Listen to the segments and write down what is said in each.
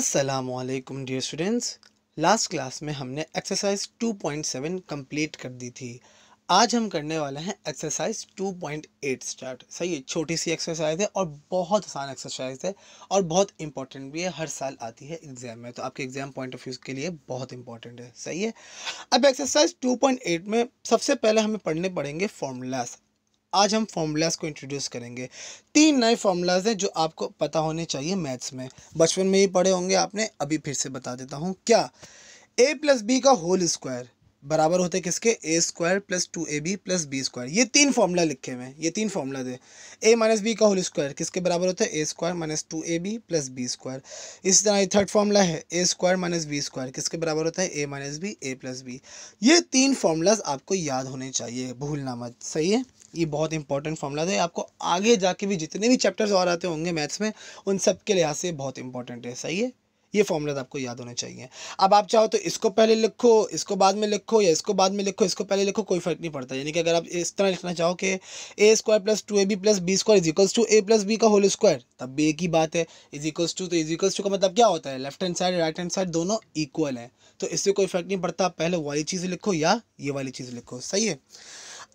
Aslam dear students last class में हमने exercise 2.7 complete कर दी थी आज हम करने वाले हैं एक्सरसाइज 2.8 स्टार्ट सही है छोटी सी एक्सरसाइज है और बहुत आसान एक्सरसाइज है और बहुत इंपॉर्टेंट भी है हर साल आती है एग्जाम में तो आपके एग्जाम पॉइंट ऑफ व्यू के लिए बहुत इंपॉर्टेंट है सही है अब एक्सरसाइज 2.8 में सबसे पहले हमें पढ़ने पड़ेंगे फॉर्मूलाज आज हम फॉर्मूलाज को इंट्रोड्यूस करेंगे तीन नए फॉर्मूलाज हैं जो आपको पता होने चाहिए मैथ्स में बचपन में ही पढ़े होंगे आपने अभी फिर से बता देता हूँ क्या ए प्लस बी का होल स्क्वायर बराबर होते किसके A square plus two A B plus B square ये तीन फॉर्मूला लिखे हुए हैं ये तीन फॉर्मूला दे ए माइनस बी का होल स्क्वायर किसके बराबर होता है A square minus two A B plus B square इस तरह ये थर्ड फॉर्मूला है A square minus B square किसके बराबर होता है A minus B A plus B ये तीन फॉर्मूलाज आपको याद होने चाहिए भूलना मत सही है ये बहुत इंपॉर्टेंट फार्मूला है आपको आगे जाके भी जितने भी चैप्टर्स और आते होंगे मैथ्स में उन सब के लिहाज से बहुत इंपॉर्टेंट है सही है ये फॉर्मूला तो आपको याद होने चाहिए अब आप चाहो तो इसको पहले लिखो इसको बाद में लिखो या इसको बाद में लिखो इसको पहले लिखो कोई फर्क नहीं पड़ता यानी कि अगर आप इस तरह लिखना चाहो कि A square plus two A B plus B square equals to A plus B का होल स्क्वायर तब भी एक ही बात है इजिकल्स टू तो इजिकल्स टू का मतलब क्या होता है left hand side right hand side दोनों इक्वल है तो इससे कोई फर्क नहीं पड़ता आप पहले वाली चीज़ लिखो या ये वाली चीज़ लिखो सही है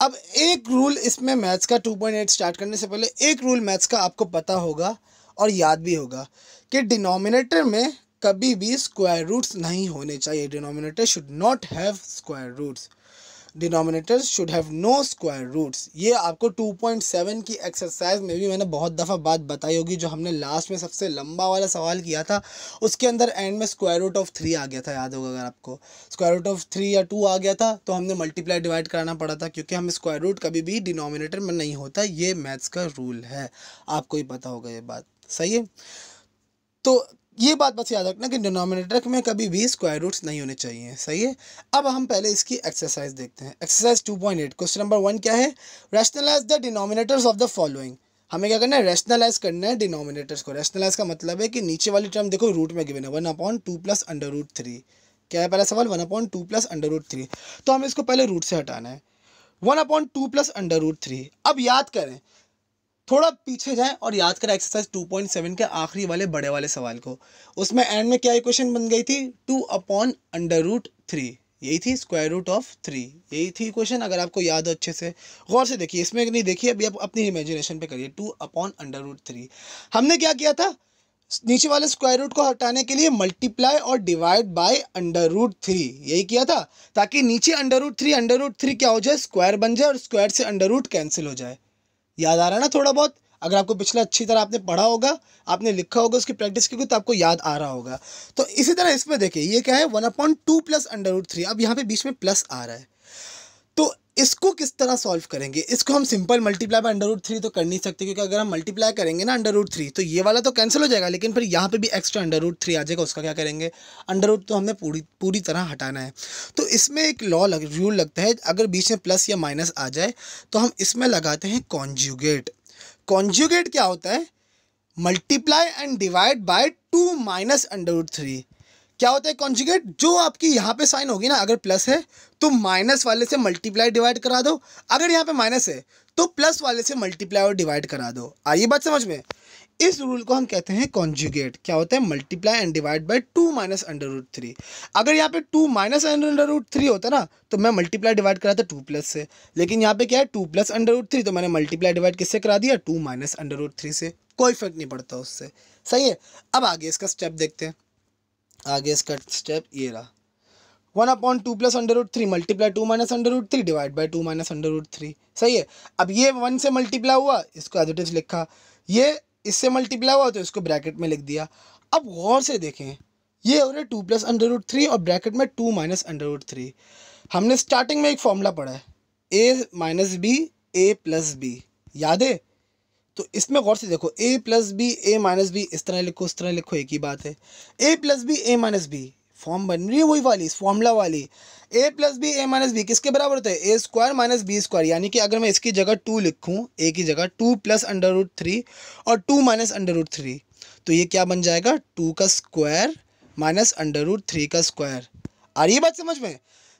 अब एक रूल इसमें मैथ्स का 2.8 स्टार्ट करने से पहले एक रूल मैथ्स का आपको पता होगा और याद भी होगा कि डिनोमिनेटर में कभी भी स्क्वायर रूट्स नहीं होने चाहिए denominator should not have square roots denominator should have no square roots ये आपको 2.7 की एक्सरसाइज में भी मैंने बहुत दफ़ा बात बताई होगी जो हमने लास्ट में सबसे लंबा वाला सवाल किया था उसके अंदर एंड में स्क्वायर रूट ऑफ थ्री आ गया था याद होगा अगर आपको स्क्वायर रूट ऑफ थ्री या टू आ गया था तो हमने मल्टीप्लाई डिवाइड कराना पड़ा था क्योंकि हम स्क्वायर रूट कभी भी डिनोमिनेटर में नहीं होता ये मैथ्स का रूल है आपको ही पता होगा ये बात सही है तो ये बात बस याद रखना कि डिनोमिनेटर में कभी भी स्क्वायर रूट्स नहीं होने चाहिए सही है अब हम पहले इसकी एक्सरसाइज देखते हैं एक्सरसाइज 2.8 क्वेश्चन नंबर वन क्या है rationalise the denominators of the following हमें क्या करना है रैशनलाइज करना है डिनोमिनेटर्स को रैशनलाइज का मतलब है कि नीचे वाली टर्म देखो रूट में गिवन है one upon two plus under root three क्या है पहला सवाल one upon two plus under root three तो हमें इसको पहले रूट से हटाना है one upon two plus under root three अब याद करें थोड़ा पीछे जाएं और याद करें एक्सरसाइज 2.7 के आखिरी वाले बड़े वाले सवाल को उसमें एंड में क्या इक्वेशन बन गई थी two upon under root three यही थी स्क्वायर रूट ऑफ थ्री यही थी क्वेश्चन अगर आपको याद हो अच्छे से गौर से देखिए इसमें नहीं देखिए अभी आप अपनी इमेजिनेशन पे करिए two upon under root three हमने क्या किया था नीचे वाले स्क्वायर रूट को हटाने के लिए मल्टीप्लाई और divide by under root three यही किया था ताकि नीचे under root three under root three क्या हो जाए स्क्वायर बन जाए और स्क्वायर से अंडर रूट कैंसिल हो जाए याद आ रहा है ना थोड़ा बहुत अगर आपको पिछला अच्छी तरह आपने पढ़ा होगा आपने लिखा होगा उसकी प्रैक्टिस की तो आपको याद आ रहा होगा तो इसी तरह इसमें देखिए ये क्या है one upon two plus under root three अब यहाँ पे बीच में प्लस आ रहा है तो इसको किस तरह सॉल्व करेंगे इसको हम simple multiply under root three तो कर नहीं सकते क्योंकि अगर हम मल्टीप्लाई करेंगे ना अंडर रूट थ्री तो ये वाला तो कैंसिल हो जाएगा लेकिन फिर यहाँ पे भी एक्स्ट्रा अंडर रूट थ्री आ जाएगा उसका क्या करेंगे अंडर रूट तो हमने पूरी पूरी तरह हटाना है तो इसमें एक लॉ लग रूल लगता है अगर बीच में प्लस या माइनस आ जाए तो हम इसमें लगाते हैं कॉन्जूगेट कॉन्जुगेट क्या होता है multiply and divide by two minus under root three क्या होता है कॉन्जुगेट जो आपकी यहाँ पे साइन होगी ना अगर प्लस है तो माइनस वाले से मल्टीप्लाई डिवाइड करा दो अगर यहाँ पे माइनस है तो प्लस वाले से मल्टीप्लाई और डिवाइड करा दो आइए बात समझ में इस रूल को हम कहते हैं कॉन्जुगेट क्या होता है multiply and divide by two minus under root three अगर यहाँ पे two minus under root three होता ना तो मैं मल्टीप्लाई डिवाइड करा था टू प्लस से लेकिन यहाँ पे क्या है two plus under root three तो मैंने मल्टीप्लाई डिवाइड किससे करा दिया two minus under root three से कोई फर्क नहीं पड़ता उससे सही है अब आगे इसका स्टेप देखते हैं आगे इसका स्टेप ये रहा one upon two plus under root three multiply two minus under root three divide by two minus under root three सही है अब ये वन से मल्टीप्लाई हुआ इसको एज इट इज लिखा ये इससे मल्टीप्लाई हुआ तो इसको ब्रैकेट में लिख दिया अब गौर से देखें ये हो रहा है two plus under root three और ब्रैकेट में two minus under root three हमने स्टार्टिंग में एक फॉर्मूला पढ़ा है A minus B A plus B याद है तो इसमें गौर से देखो A plus B A minus B इस तरह लिखो इस तरह लिखो एक ही बात है A plus B A minus B form बन रही है वही वाली फॉर्मूला वाली A plus B A minus B किसके बराबर होता है A square minus B square यानी कि अगर मैं इसकी जगह टू लिखूँ ए की जगह two plus under root three और two minus under root three तो ये क्या बन जाएगा टू का square minus under root three का स्क्वायर आ रही है बात समझ में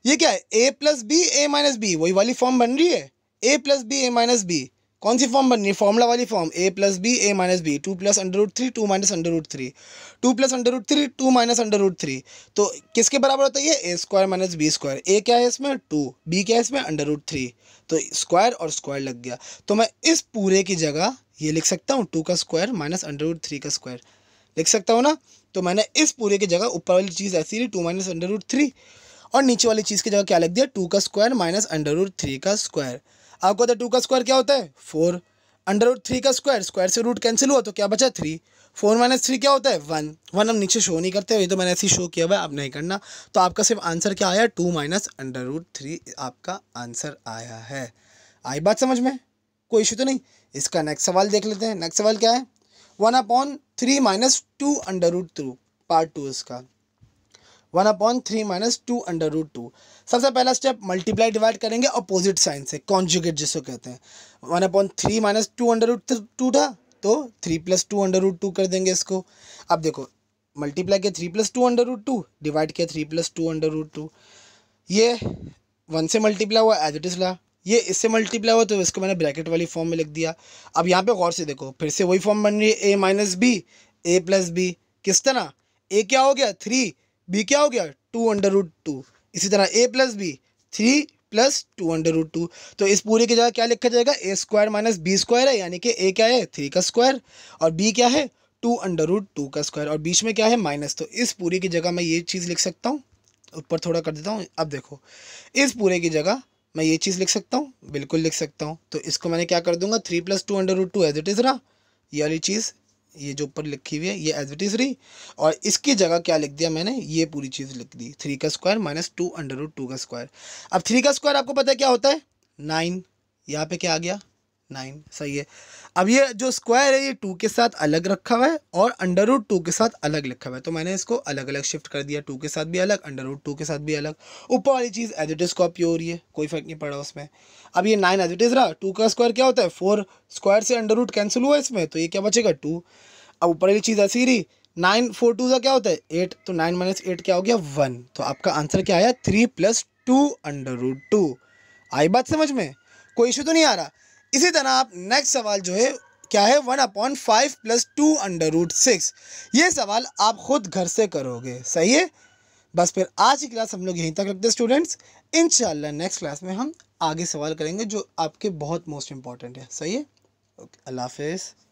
ये क्या है A plus B A minus B वही वाली फॉर्म बन रही है A plus B A minus B कौन सी फॉर्म बननी है फॉर्मूला वाली form A plus B A minus B to plus under root three two minus under root three two plus under root three two minus under root three तो किसके बराबर होता है ये A square minus B square A क्या है इसमें two B क्या है इसमें अंडर रूट थ्री तो स्क्वायर और स्क्वायर लग गया तो मैं इस पूरे की जगह ये लिख सकता हूँ टू का square minus under root three का स्क्वायर लिख सकता हूँ ना तो मैंने इस पूरे की जगह ऊपर वाली चीज़ ऐसी ली two minus under root three और नीचे वाली चीज़ की जगह क्या लग दिया टू का square minus under root three का स्क्वायर आपको पता है टू का स्क्वायर क्या होता है फोर अंडर रूट थ्री का स्क्वायर स्क्वायर से रूट कैंसिल हुआ तो क्या बचा थ्री फोर माइनस थ्री क्या होता है वन वन हम नीचे शो नहीं करते ये तो मैंने ऐसे ही शो किया हुआ आप नहीं करना तो आपका सिर्फ आंसर क्या आया two minus under root three आपका आंसर आया है आई बात समझ में कोई इशू तो नहीं इसका नेक्स्ट सवाल देख लेते हैं नेक्स्ट सवाल क्या है one upon three minus two under root through part two इसका one upon three minus two under root two सबसे पहला स्टेप मल्टीप्लाई डिवाइड करेंगे अपोजिट साइन से कॉन्जुगेट जिसको कहते हैं one upon three minus two under root तो two था तो three plus two under root two कर देंगे इसको अब देखो मल्टीप्लाई किया three plus two under root two divide किया three plus two under root two ये वन से मल्टीप्लाई हुआ एज इट इज़ ला ये इससे मल्टीप्लाई हुआ तो इसको मैंने ब्रैकेट वाली फॉर्म में लिख दिया अब यहाँ पे गौर से देखो फिर से वही फॉर्म बन रही है A minus B A plus B किस तरह ए क्या हो गया थ्री बी क्या हो गया टू अंडर रूट टू इसी तरह A plus B three plus two under root two तो इस पूरे की जगह क्या लिखा जाएगा A square minus B square है यानी कि ए क्या है थ्री का स्क्वायर और बी क्या है टू अंडर रूट टू का स्क्वायर और बीच में क्या है माइनस तो इस पूरे की जगह मैं ये चीज़ लिख सकता हूँ ऊपर थोड़ा कर देता हूँ अब देखो इस पूरे की जगह मैं ये चीज़ लिख सकता हूँ बिल्कुल लिख सकता हूँ तो इसको मैंने क्या कर दूंगा three plus two under root two as it is रहा ये वाली चीज़ ये जो ऊपर लिखी हुई है ये एज इट इज़ रही और इसकी जगह क्या लिख दिया मैंने ये पूरी चीज़ लिख दी थ्री का square minus two under root two का स्क्वायर अब थ्री का स्क्वायर आपको पता है क्या होता है नाइन यहाँ पे क्या आ गया नाइन सही है अब ये जो स्क्वायर है ये टू के साथ अलग रखा हुआ है और अंडर रूट टू के साथ अलग लिखा हुआ है तो मैंने इसको अलग अलग शिफ्ट कर दिया टू के साथ भी अलग अंडर रूट टू के साथ भी अलग ऊपर वाली चीज़ एज इट इज़ कॉपी हो रही है कोई फर्क नहीं पड़ा उसमें अब ये नाइन एज इट इज़ रहा टू का स्क्वायर क्या होता है फोर स्क्वायर से अंडर रूट कैंसिल हुआ इसमें तो ये क्या बचेगा टू अब ऊपर वाली चीज़ ऐसी रही नाइन फोर टू का क्या होता है एट तो नाइन माइनस एट क्या हो गया वन तो आपका आंसर क्या आया three plus two under root two आई बात समझ में कोई इशू तो नहीं आ रहा इसी तरह आप नेक्स्ट सवाल जो है क्या है one upon five plus two under root six ये सवाल आप खुद घर से करोगे सही है बस फिर आज की क्लास हम लोग यहीं तक रखते स्टूडेंट्स इन नेक्स्ट क्लास में हम आगे सवाल करेंगे जो आपके बहुत मोस्ट इंपॉर्टेंट है सही है ओके अल्लाह हाफिज़